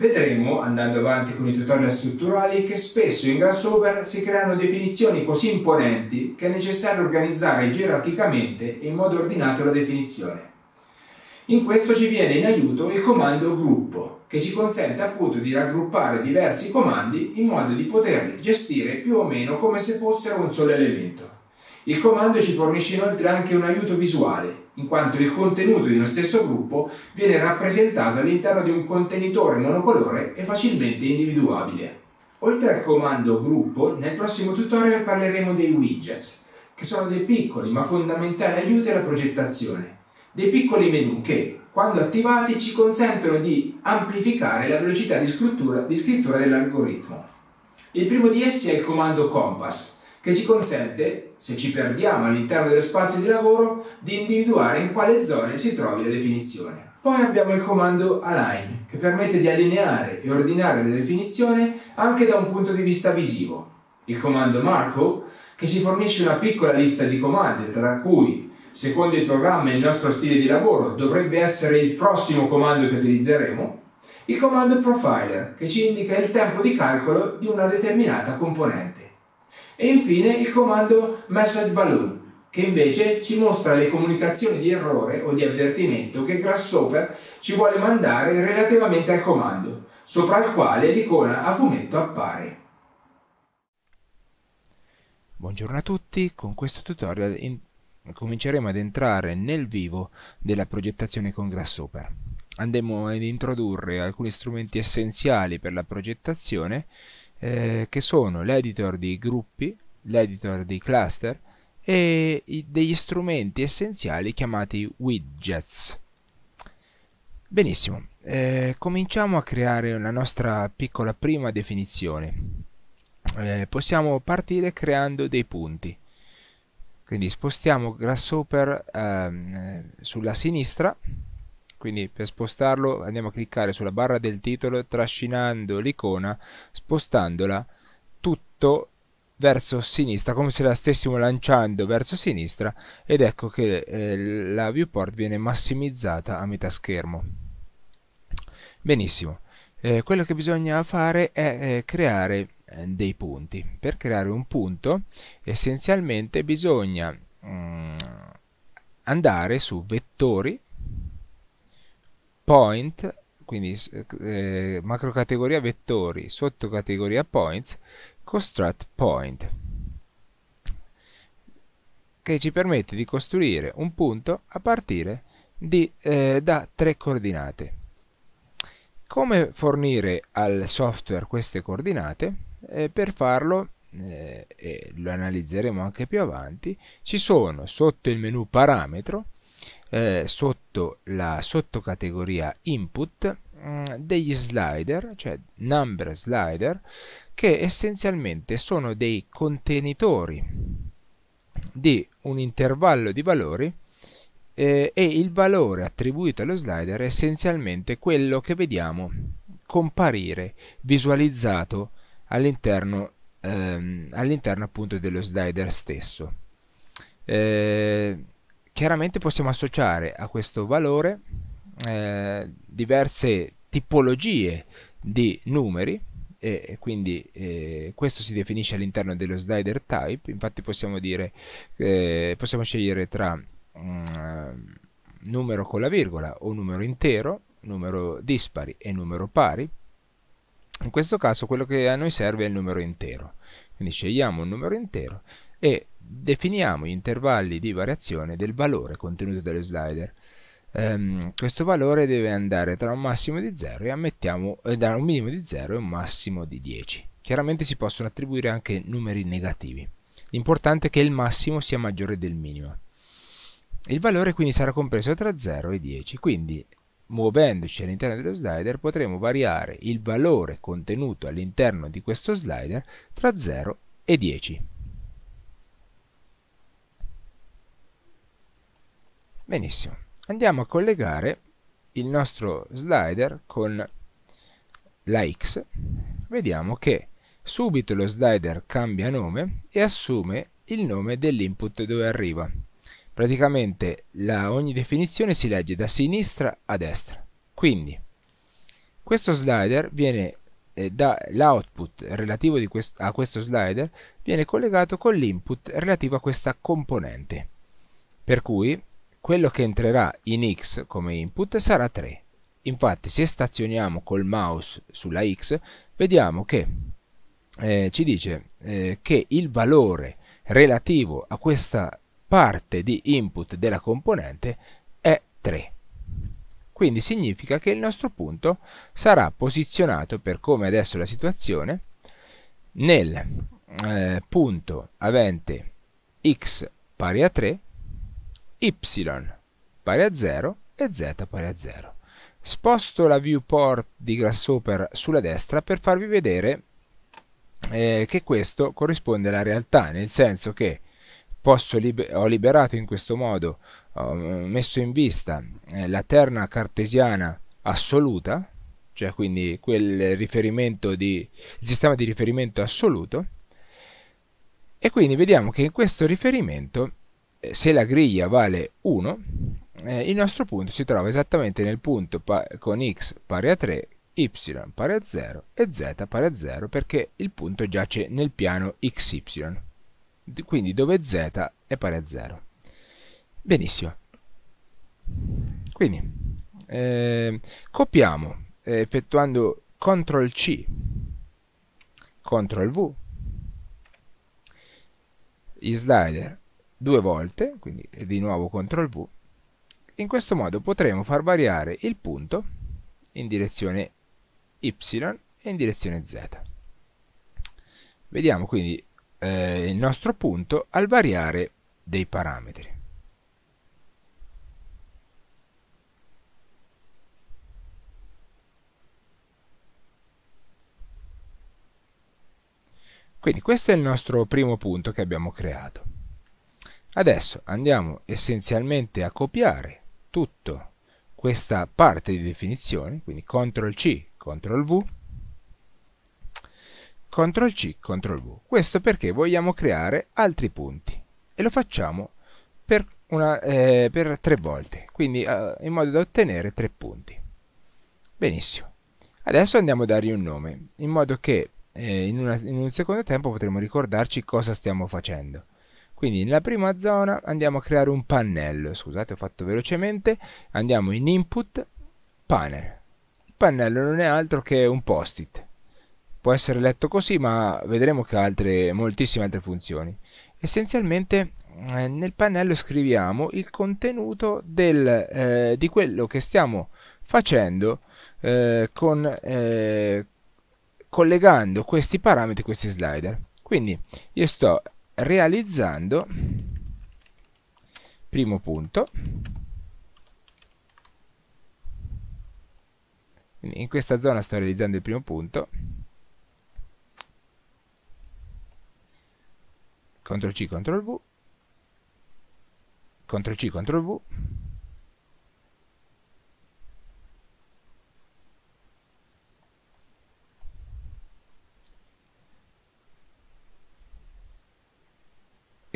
Vedremo, andando avanti con i tutorial strutturali, che spesso in Grasshopper si creano definizioni così imponenti che è necessario organizzare gerarchicamente e in modo ordinato la definizione. In questo ci viene in aiuto il comando gruppo, che ci consente appunto di raggruppare diversi comandi in modo di poterli gestire più o meno come se fossero un solo elemento. Il comando ci fornisce inoltre anche un aiuto visuale, in quanto il contenuto di uno stesso gruppo viene rappresentato all'interno di un contenitore monocolore e facilmente individuabile. Oltre al comando gruppo, nel prossimo tutorial parleremo dei widgets, che sono dei piccoli ma fondamentali aiuti alla progettazione, dei piccoli menu che, quando attivati, ci consentono di amplificare la velocità di scrittura, di scrittura dell'algoritmo. Il primo di essi è il comando compass, che ci consente, se ci perdiamo all'interno dello spazio di lavoro, di individuare in quale zone si trovi la definizione. Poi abbiamo il comando Align, che permette di allineare e ordinare la definizione anche da un punto di vista visivo. Il comando Marco, che ci fornisce una piccola lista di comandi, tra cui, secondo il programma e il nostro stile di lavoro, dovrebbe essere il prossimo comando che utilizzeremo. Il comando Profiler, che ci indica il tempo di calcolo di una determinata componente. E infine il comando message balloon che invece ci mostra le comunicazioni di errore o di avvertimento che Grasshopper ci vuole mandare relativamente al comando, sopra il quale l'icona a fumetto appare. Buongiorno a tutti, con questo tutorial in... cominceremo ad entrare nel vivo della progettazione con Grasshopper. Andremo ad introdurre alcuni strumenti essenziali per la progettazione eh, che sono l'editor di gruppi, l'editor di cluster e degli strumenti essenziali chiamati widgets. Benissimo, eh, cominciamo a creare la nostra piccola prima definizione. Eh, possiamo partire creando dei punti. Quindi spostiamo Grasshopper ehm, eh, sulla sinistra quindi per spostarlo andiamo a cliccare sulla barra del titolo trascinando l'icona, spostandola tutto verso sinistra, come se la stessimo lanciando verso sinistra ed ecco che eh, la viewport viene massimizzata a metà schermo. Benissimo, eh, quello che bisogna fare è eh, creare eh, dei punti. Per creare un punto essenzialmente bisogna mm, andare su vettori point, quindi eh, eh macro vettori, sottocategoria points, construct point, che ci permette di costruire un punto a partire di, eh, da tre coordinate. Come fornire al software queste coordinate? Eh, per farlo eh, e lo analizzeremo anche più avanti, ci sono sotto il menu parametro eh, sotto la sottocategoria input mm, degli slider, cioè number slider, che essenzialmente sono dei contenitori di un intervallo di valori eh, e il valore attribuito allo slider è essenzialmente quello che vediamo comparire visualizzato all'interno ehm, all appunto dello slider stesso. Eh, chiaramente possiamo associare a questo valore eh, diverse tipologie di numeri e quindi eh, questo si definisce all'interno dello slider type infatti possiamo dire eh, possiamo scegliere tra um, numero con la virgola o numero intero numero dispari e numero pari in questo caso quello che a noi serve è il numero intero quindi scegliamo un numero intero e definiamo intervalli di variazione del valore contenuto dello slider. Um, questo valore deve andare tra un massimo di 0 e ammettiamo eh, da un minimo di 0 e un massimo di 10. Chiaramente si possono attribuire anche numeri negativi. L'importante è che il massimo sia maggiore del minimo. Il valore quindi sarà compreso tra 0 e 10, quindi muovendoci all'interno dello slider potremo variare il valore contenuto all'interno di questo slider tra 0 e 10. Benissimo, andiamo a collegare il nostro slider con la X. Vediamo che subito lo slider cambia nome e assume il nome dell'input dove arriva. Praticamente la, ogni definizione si legge da sinistra a destra. Quindi questo slider viene eh, l'output relativo quest a questo slider viene collegato con l'input relativo a questa componente. Per cui quello che entrerà in X come input sarà 3. Infatti se stazioniamo col mouse sulla X vediamo che eh, ci dice eh, che il valore relativo a questa parte di input della componente è 3. Quindi significa che il nostro punto sarà posizionato, per come adesso la situazione, nel eh, punto avente x pari a 3 y pari a 0 e z pari a 0. Sposto la viewport di Grasshopper sulla destra per farvi vedere eh, che questo corrisponde alla realtà, nel senso che Liber ho liberato in questo modo, ho messo in vista eh, la terna cartesiana assoluta, cioè quindi quel riferimento di, il sistema di riferimento assoluto, e quindi vediamo che in questo riferimento eh, se la griglia vale 1, eh, il nostro punto si trova esattamente nel punto con x pari a 3, y pari a 0 e z pari a 0 perché il punto giace nel piano xy, quindi dove z è pari a 0. Benissimo. Quindi eh, copiamo eh, effettuando CTRL C, CTRL V, gli slider due volte, quindi di nuovo CTRL V, in questo modo potremo far variare il punto in direzione Y e in direzione Z. Vediamo quindi eh, il nostro punto al variare dei parametri. Quindi questo è il nostro primo punto che abbiamo creato. Adesso andiamo essenzialmente a copiare tutto questa parte di definizione, quindi CTRL C, CTRL V, CTRL C, CTRL V. Questo perché vogliamo creare altri punti e lo facciamo per, una, eh, per tre volte, quindi eh, in modo da ottenere tre punti. Benissimo. Adesso andiamo a dargli un nome, in modo che eh, in, una, in un secondo tempo potremo ricordarci cosa stiamo facendo. Quindi nella prima zona andiamo a creare un pannello, scusate ho fatto velocemente, andiamo in input, panel. Il pannello non è altro che un post-it. Può essere letto così, ma vedremo che ha altre, moltissime altre funzioni. Essenzialmente eh, nel pannello scriviamo il contenuto del, eh, di quello che stiamo facendo eh, con, eh, collegando questi parametri, questi slider. Quindi io sto realizzando, primo punto, in questa zona sto realizzando il primo punto, CTRL C, CTRL V, CTRL C, CTRL V,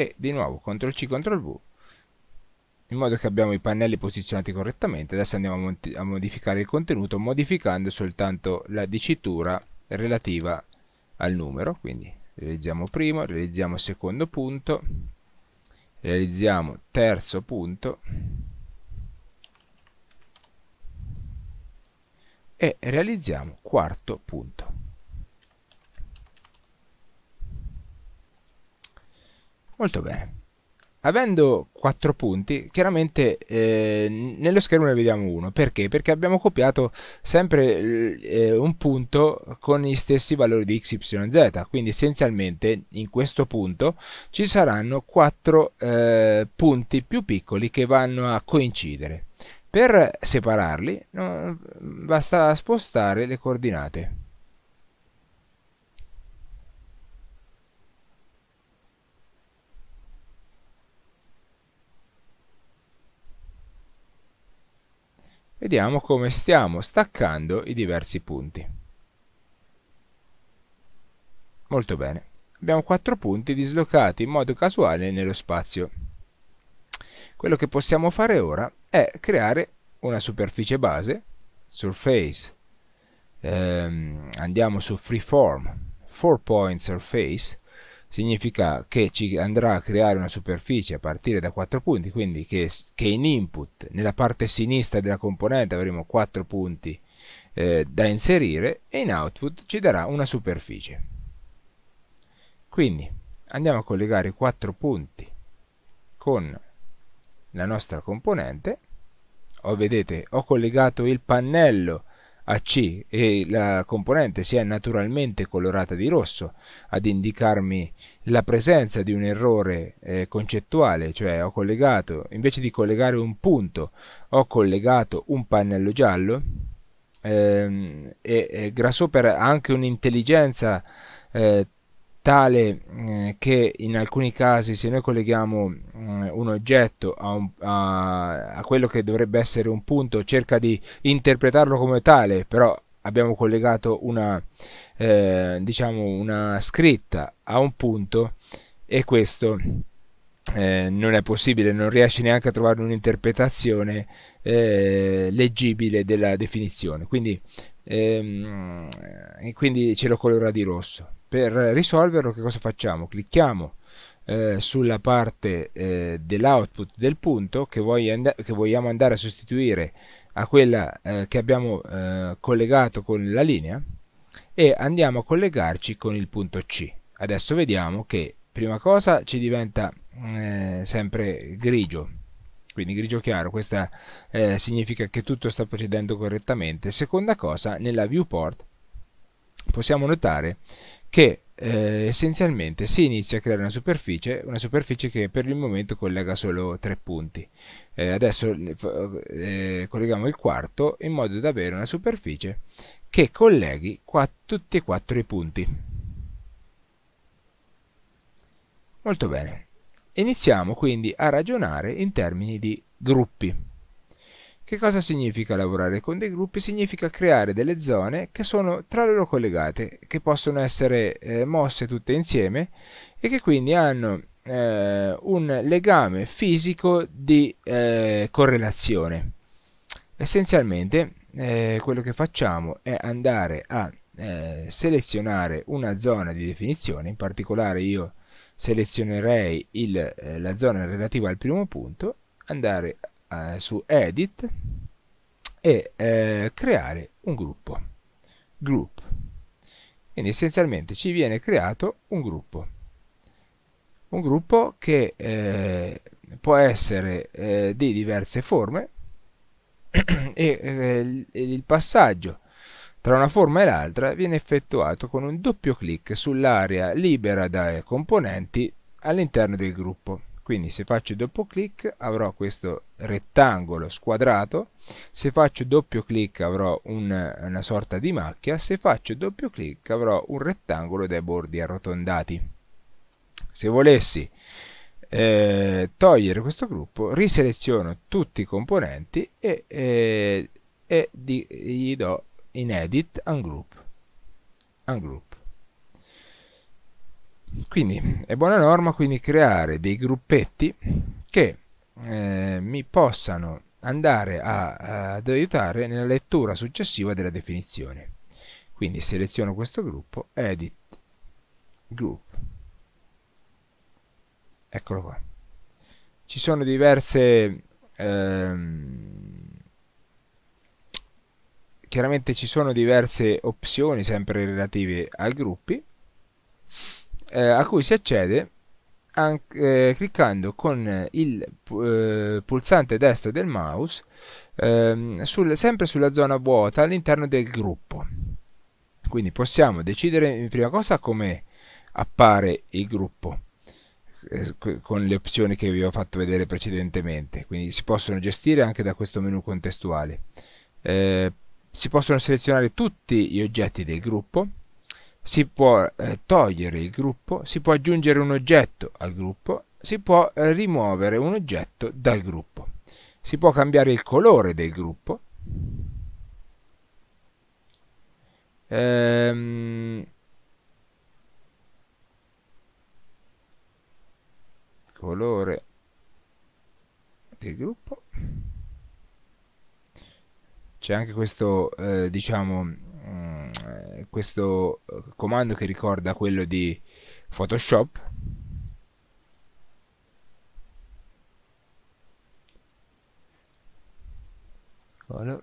e di nuovo CTRL C, CTRL V in modo che abbiamo i pannelli posizionati correttamente. Adesso andiamo a, modificare il contenuto modificando soltanto la dicitura relativa al numero, quindi realizziamo primo, realizziamo secondo punto, realizziamo terzo punto e realizziamo quarto punto. Molto bene. Avendo 4 punti, chiaramente eh, nello schermo ne vediamo uno. Perché? Perché abbiamo copiato sempre eh, un punto con gli stessi valori di x, y, z. Quindi essenzialmente in questo punto ci saranno 4 eh, punti più piccoli che vanno a coincidere. Per separarli no, basta spostare le coordinate. Vediamo come stiamo staccando i diversi punti. Molto bene. Abbiamo quattro punti dislocati in modo casuale nello spazio. Quello che possiamo fare ora è creare una superficie base, surface, ehm, andiamo su freeform, 4 point surface, significa che ci andrà a creare una superficie a partire da 4 punti, quindi che, che in input nella parte sinistra della componente avremo 4 punti eh, da inserire e in output ci darà una superficie. Quindi andiamo a collegare i 4 punti con la nostra componente o vedete ho collegato il pannello a C e la componente si è naturalmente colorata di rosso ad indicarmi la presenza di un errore eh, concettuale, cioè ho collegato, invece di collegare un punto, ho collegato un pannello giallo ehm, e, e Grasshopper ha anche un'intelligenza eh, tale eh, che in alcuni casi se noi colleghiamo mh, mm, un oggetto a, un, a, a, quello che dovrebbe essere un punto cerca di interpretarlo come tale però abbiamo collegato una eh, diciamo una scritta a un punto e questo eh, non è possibile non riesce neanche a trovare un'interpretazione eh, leggibile della definizione quindi, ehm, quindi ce lo colora di rosso per risolverlo che cosa facciamo? Clicchiamo eh, sulla parte eh, dell'output del punto che, and che, vogliamo andare a sostituire a quella eh, che abbiamo eh, collegato con la linea e andiamo a collegarci con il punto C. Adesso vediamo che prima cosa ci diventa eh, sempre grigio quindi grigio chiaro, questo eh, significa che tutto sta procedendo correttamente. Seconda cosa, nella viewport possiamo notare che eh, essenzialmente si inizia a creare una superficie, una superficie che per il momento collega solo tre punti. Eh, adesso eh, eh colleghiamo il quarto in modo da avere una superficie che colleghi tutti e quattro i punti. Molto bene. Iniziamo quindi a ragionare in termini di gruppi. Che cosa significa lavorare con dei gruppi? Significa creare delle zone che sono tra loro collegate, che possono essere eh, mosse tutte insieme e che quindi hanno eh, un legame fisico di eh, correlazione. Essenzialmente eh, quello che facciamo è andare a eh, selezionare una zona di definizione, in particolare io selezionerei il, eh, la zona relativa al primo punto, andare a eh, su edit e eh, creare un gruppo group quindi essenzialmente ci viene creato un gruppo un gruppo che eh, può essere eh, di diverse forme eh, e il passaggio tra una forma e l'altra viene effettuato con un doppio clic sull'area libera dai componenti all'interno del gruppo quindi se faccio doppio clic avrò questo rettangolo squadrato se faccio doppio clic avrò un, una sorta di macchia se faccio doppio clic avrò un rettangolo dai bordi arrotondati se volessi eh, togliere questo gruppo riseleziono tutti i componenti e, eh, e di, gli do in edit ungroup, ungroup. Quindi è buona norma quindi creare dei gruppetti che eh, mi possano andare a, ad aiutare nella lettura successiva della definizione. Quindi seleziono questo gruppo, edit group. Eccolo qua. Ci sono diverse ehm, chiaramente ci sono diverse opzioni sempre relative ai gruppi eh, a cui si accede anche, eh, cliccando con il eh, pulsante destro del mouse ehm, sul, sempre sulla zona vuota all'interno del gruppo. Quindi possiamo decidere in prima cosa come appare il gruppo eh, con le opzioni che vi ho fatto vedere precedentemente quindi si possono gestire anche da questo menu contestuale eh, si possono selezionare tutti gli oggetti del gruppo si può eh, togliere il gruppo, si può aggiungere un oggetto al gruppo, si può eh, rimuovere un oggetto dal gruppo, si può cambiare il colore del gruppo, ehm, colore del gruppo, c'è anche questo eh, diciamo Mm, questo eh, comando che ricorda quello di Photoshop voilà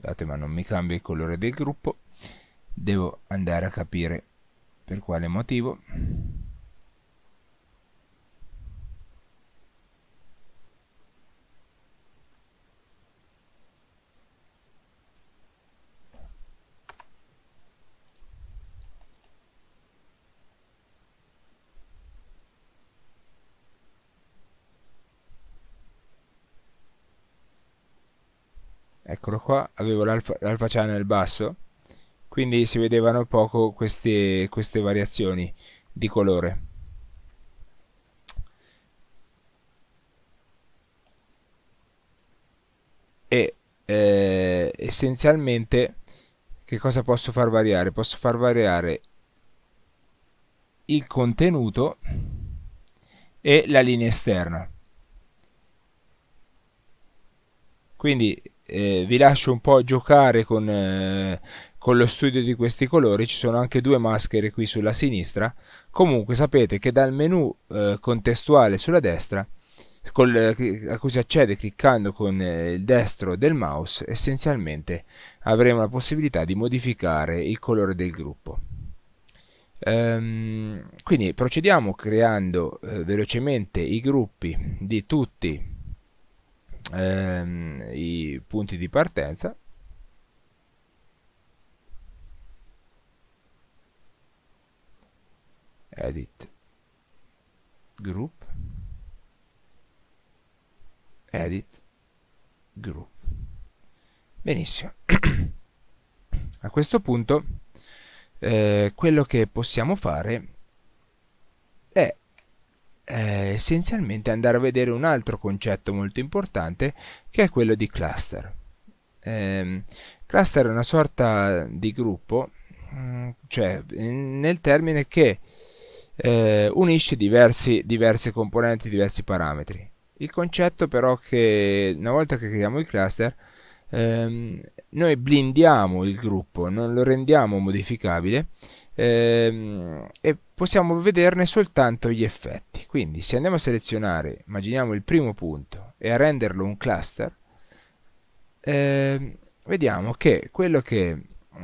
date ma non mi cambia il colore del gruppo devo andare a capire per quale motivo qua avevo l'alfa channel basso quindi si vedevano poco queste, queste variazioni di colore e eh, essenzialmente che cosa posso far variare? Posso far variare il contenuto e la linea esterna. Quindi eh, vi lascio un po' giocare con, eh, con lo studio di questi colori ci sono anche due maschere qui sulla sinistra comunque sapete che dal menu eh, contestuale sulla destra col, eh, a cui si accede cliccando con eh, il destro del mouse essenzialmente avremo la possibilità di modificare il colore del gruppo ehm, quindi procediamo creando eh, velocemente i gruppi di tutti ehm, i punti di partenza edit group edit group benissimo a questo punto eh, quello che possiamo fare eh, essenzialmente andare a vedere un altro concetto molto importante che è quello di cluster. Eh, cluster è una sorta di gruppo, mm, cioè nel termine che eh, unisce diversi, diverse componenti, diversi parametri. Il concetto però che una volta che creiamo il cluster ehm, noi blindiamo il gruppo, non lo rendiamo modificabile ehm, e possiamo vederne soltanto gli effetti. Quindi se andiamo a selezionare, immaginiamo il primo punto e a renderlo un cluster, ehm, vediamo che quello che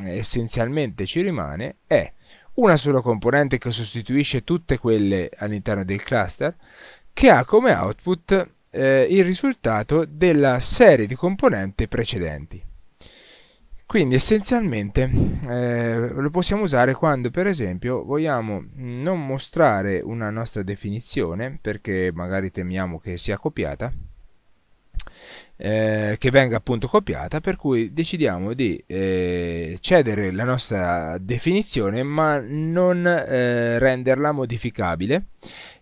essenzialmente ci rimane è una sola componente che sostituisce tutte quelle all'interno del cluster che ha come output eh, il risultato della serie di componenti precedenti. Quindi essenzialmente eh, lo possiamo usare quando per esempio vogliamo mm, non mostrare una nostra definizione perché magari temiamo che sia copiata, eh, che venga appunto copiata, per cui decidiamo di eh, cedere la nostra definizione ma non eh, renderla modificabile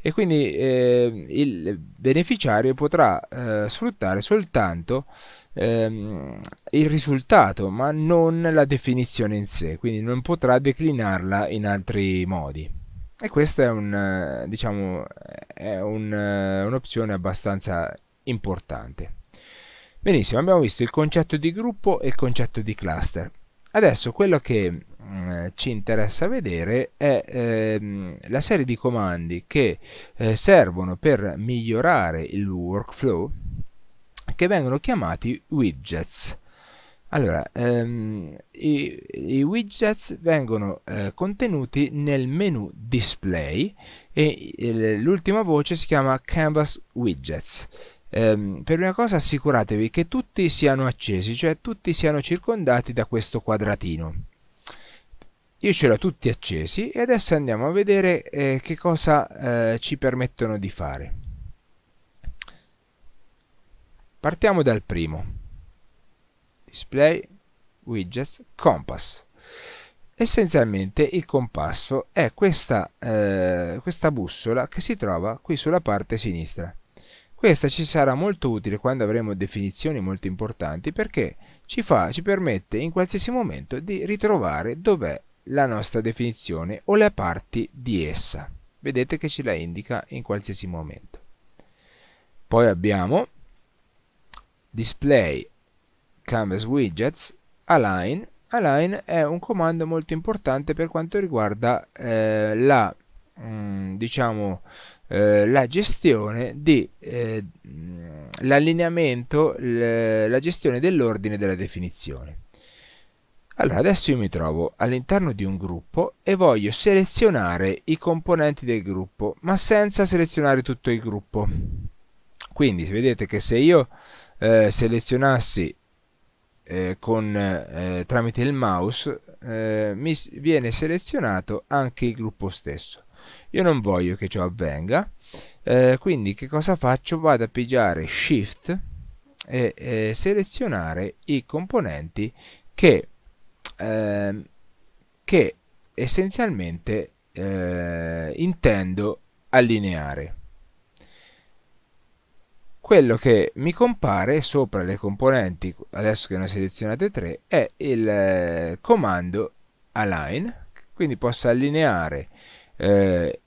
e quindi eh, il beneficiario potrà eh, sfruttare soltanto ehm, il risultato, ma non la definizione in sé, quindi non potrà declinarla in altri modi. E questa è, un, eh, diciamo, è un, eh, un'opzione abbastanza importante. Benissimo, abbiamo visto il concetto di gruppo e il concetto di cluster. Adesso quello che eh, ci interessa vedere è ehm, la serie di comandi che eh, servono per migliorare il workflow che vengono chiamati widgets. Allora, ehm, i, i, widgets vengono eh, contenuti nel menu display e, e eh, l'ultima voce si chiama canvas widgets. Ehm, per una cosa assicuratevi che tutti siano accesi, cioè tutti siano circondati da questo quadratino. Io ce l'ho tutti accesi e adesso andiamo a vedere eh, che cosa eh, ci permettono di fare. Partiamo dal primo. Display widgets compass. Essenzialmente il compasso è questa, eh, questa bussola che si trova qui sulla parte sinistra. Questa ci sarà molto utile quando avremo definizioni molto importanti perché ci, fa, ci permette in qualsiasi momento di ritrovare dov'è la nostra definizione o le parti di essa. Vedete che ce la indica in qualsiasi momento. Poi abbiamo display canvas widgets align align è un comando molto importante per quanto riguarda eh, la mh, mm, diciamo eh, la gestione di eh, mm, l'allineamento la gestione dell'ordine della definizione allora adesso io mi trovo all'interno di un gruppo e voglio selezionare i componenti del gruppo ma senza selezionare tutto il gruppo quindi vedete che se io eh, selezionassi eh, con, eh, tramite il mouse eh, mi viene selezionato anche il gruppo stesso io non voglio che ciò avvenga eh, quindi che cosa faccio vado a pigiare shift e selezionare i componenti che, ehm, che essenzialmente eh, intendo allineare quello che mi compare sopra le componenti, adesso che ne ho selezionate tre, è il eh, comando align, quindi posso allineare eh,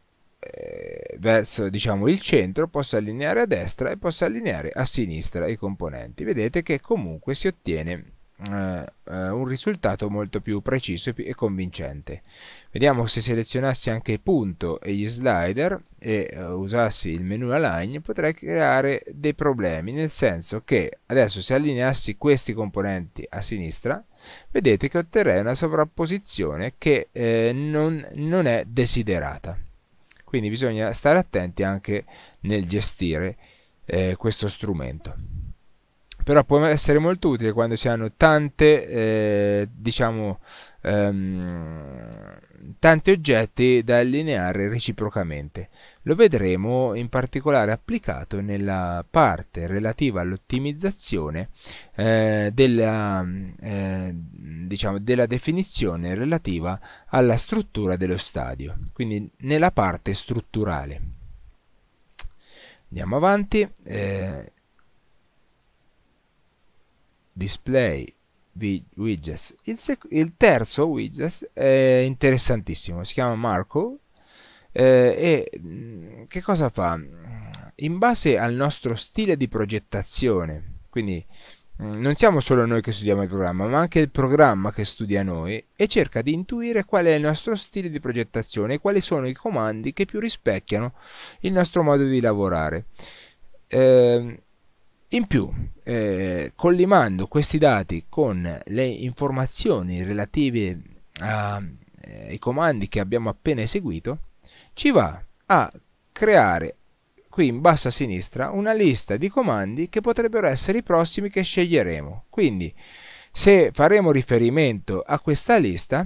verso diciamo, il centro, posso allineare a destra e posso allineare a sinistra i componenti. Vedete che comunque si ottiene eh, eh, un risultato molto più preciso e convincente. Vediamo se selezionassi anche il punto e gli slider e uh, usassi il menu align potrei creare dei problemi, nel senso che adesso se allineassi questi componenti a sinistra, vedete che otterrei una sovrapposizione che eh, non, non è desiderata. Quindi bisogna stare attenti anche nel gestire eh, questo strumento però può essere molto utile quando si hanno tante, eh, diciamo, ehm, tanti oggetti da allineare reciprocamente. Lo vedremo in particolare applicato nella parte relativa all'ottimizzazione eh, della, eh, diciamo, della definizione relativa alla struttura dello stadio, quindi nella parte strutturale. Andiamo avanti. Eh, display widgets. Il, il, terzo widget è interessantissimo, si chiama Marco eh, e mm, che cosa fa? In base al nostro stile di progettazione, quindi mm, non siamo solo noi che studiamo il programma, ma anche il programma che studia noi e cerca di intuire qual è il nostro stile di progettazione e quali sono i comandi che più rispecchiano il nostro modo di lavorare. Eh, in più, eh, collimando questi dati con le informazioni relative a, eh, ai comandi che abbiamo appena eseguito, ci va a creare qui in basso a sinistra una lista di comandi che potrebbero essere i prossimi che sceglieremo. Quindi, se faremo riferimento a questa lista,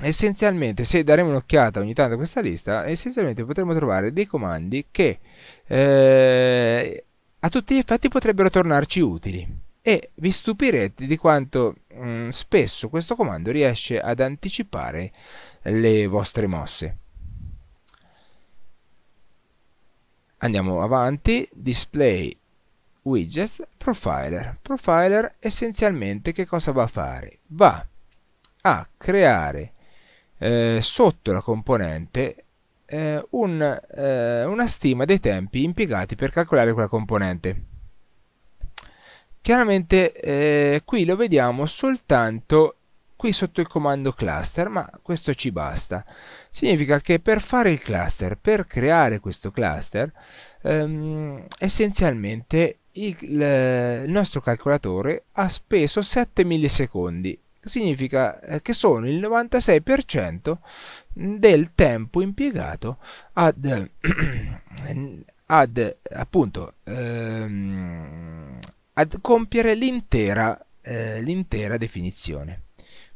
essenzialmente se daremo un'occhiata ogni tanto a questa lista essenzialmente potremo trovare dei comandi che eh, a tutti gli effetti potrebbero tornarci utili e vi stupirete di quanto mh, mm, spesso questo comando riesce ad anticipare le vostre mosse. Andiamo avanti, display widgets, profiler. Profiler essenzialmente che cosa va a fare? Va a creare eh, sotto la componente eh, un, eh, una stima dei tempi impiegati per calcolare quella componente. Chiaramente eh, qui lo vediamo soltanto qui sotto il comando cluster, ma questo ci basta. Significa che per fare il cluster, per creare questo cluster, ehm, essenzialmente il, il, nostro calcolatore ha speso 7 millisecondi significa eh, che sono il 96% del tempo impiegato ad, ad, appunto, ehm, ad compiere l'intera, eh, l'intera definizione.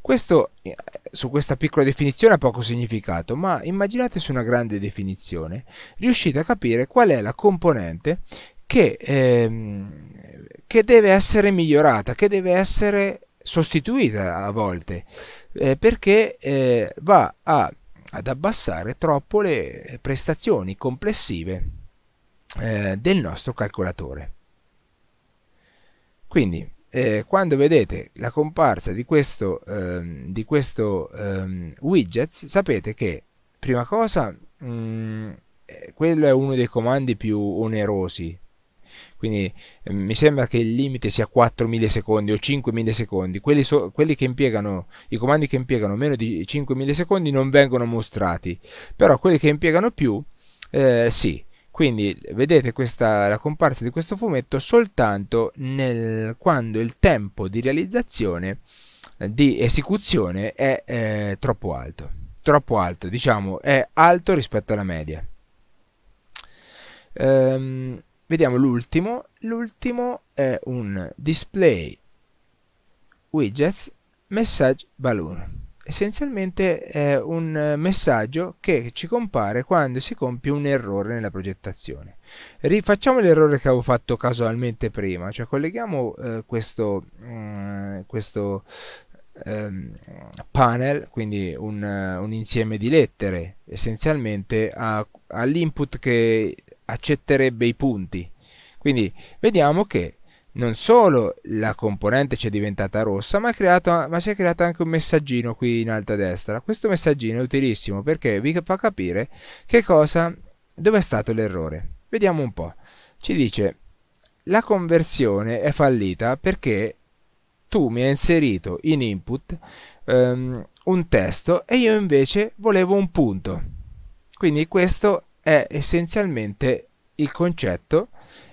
Questo, eh, su questa piccola definizione ha poco significato, ma immaginate su una grande definizione, riuscite a capire qual è la componente che, ehm, che deve essere migliorata, che deve essere sostituita a volte eh, perché eh, va a, ad abbassare troppo le prestazioni complessive eh, del nostro calcolatore. Quindi eh, quando vedete la comparsa di questo, ehm, di questo ehm, widget sapete che prima cosa mh, mm, eh, quello è uno dei comandi più onerosi quindi eh, mi sembra che il limite sia 4 millisecondi o 5 millisecondi, quelli, so, quelli che impiegano, i comandi che impiegano meno di 5 millisecondi non vengono mostrati, però quelli che impiegano più eh, sì, quindi vedete questa, la comparsa di questo fumetto soltanto nel, quando il tempo di realizzazione, eh, di esecuzione è eh, troppo alto, troppo alto, diciamo è alto rispetto alla media. Um, Vediamo l'ultimo. L'ultimo è un display widgets message balloon. Essenzialmente è un messaggio che ci compare quando si compie un errore nella progettazione. Rifacciamo l'errore che avevo fatto casualmente prima, cioè colleghiamo eh, questo, mh, mm, questo ehm, panel, quindi un, un, insieme di lettere, essenzialmente all'input che accetterebbe i punti. Quindi vediamo che non solo la componente ci è diventata rossa, ma, creato, ma, si è creato anche un messaggino qui in alto a destra. Questo messaggino è utilissimo perché vi fa capire che cosa, dove è stato l'errore. Vediamo un po'. Ci dice la conversione è fallita perché tu mi hai inserito in input um, un testo e io invece volevo un punto. Quindi questo è essenzialmente il concetto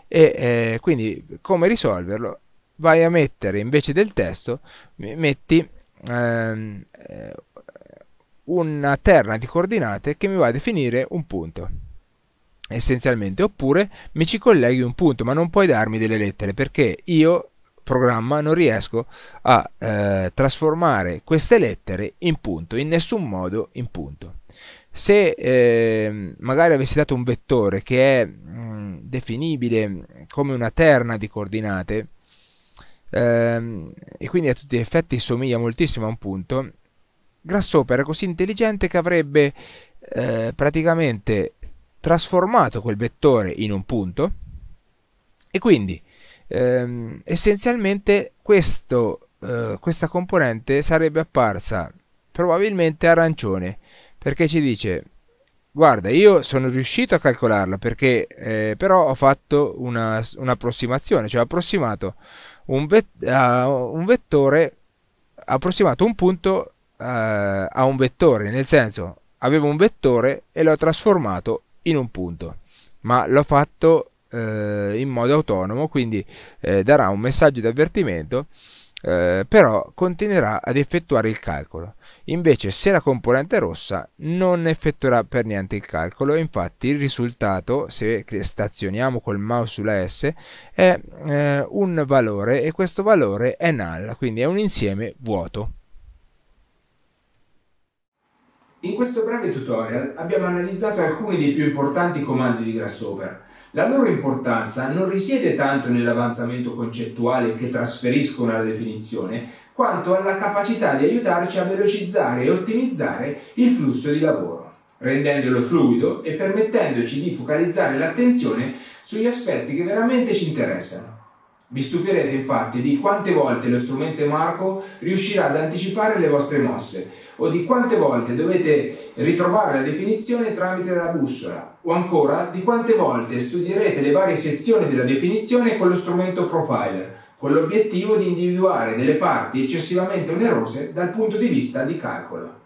e eh, quindi come risolverlo vai a mettere invece del testo metti ehm, eh, una terna di coordinate che mi va a definire un punto essenzialmente oppure mi ci colleghi un punto ma non puoi darmi delle lettere perché io programma non riesco a eh, trasformare queste lettere in punto in nessun modo in punto se eh, magari avessi dato un vettore che è mh, mm, definibile come una terna di coordinate, ehm, e quindi a tutti gli effetti somiglia moltissimo a un punto, Grasshopper è così intelligente che avrebbe eh, praticamente trasformato quel vettore in un punto e quindi ehm, essenzialmente questo, eh, questa componente sarebbe apparsa probabilmente arancione perché ci dice guarda io sono riuscito a calcolarla perché eh, però ho fatto una, un'approssimazione cioè ho approssimato un, vet- un vettore approssimato un punto uh, a un vettore nel senso avevo un vettore e l'ho trasformato in un punto ma l'ho fatto uh, in modo autonomo quindi uh, darà un messaggio di avvertimento però continuerà ad effettuare il calcolo Invece se la componente è rossa non effettuerà per niente il calcolo, infatti il risultato, se stazioniamo col mouse sulla S, è eh, un valore e questo valore è null, quindi è un insieme vuoto. In questo breve tutorial abbiamo analizzato alcuni dei più importanti comandi di Grasshopper. La loro importanza non risiede tanto nell'avanzamento concettuale che trasferiscono alla definizione, quanto alla capacità di aiutarci a velocizzare e ottimizzare il flusso di lavoro, rendendolo fluido e permettendoci di focalizzare l'attenzione sugli aspetti che veramente ci interessano. Vi stupirete infatti di quante volte lo strumento Marco riuscirà ad anticipare le vostre mosse o di quante volte dovete ritrovare la definizione tramite la bussola o ancora di quante volte studierete le varie sezioni della definizione con lo strumento Profiler con l'obiettivo di individuare delle parti eccessivamente onerose dal punto di vista di calcolo.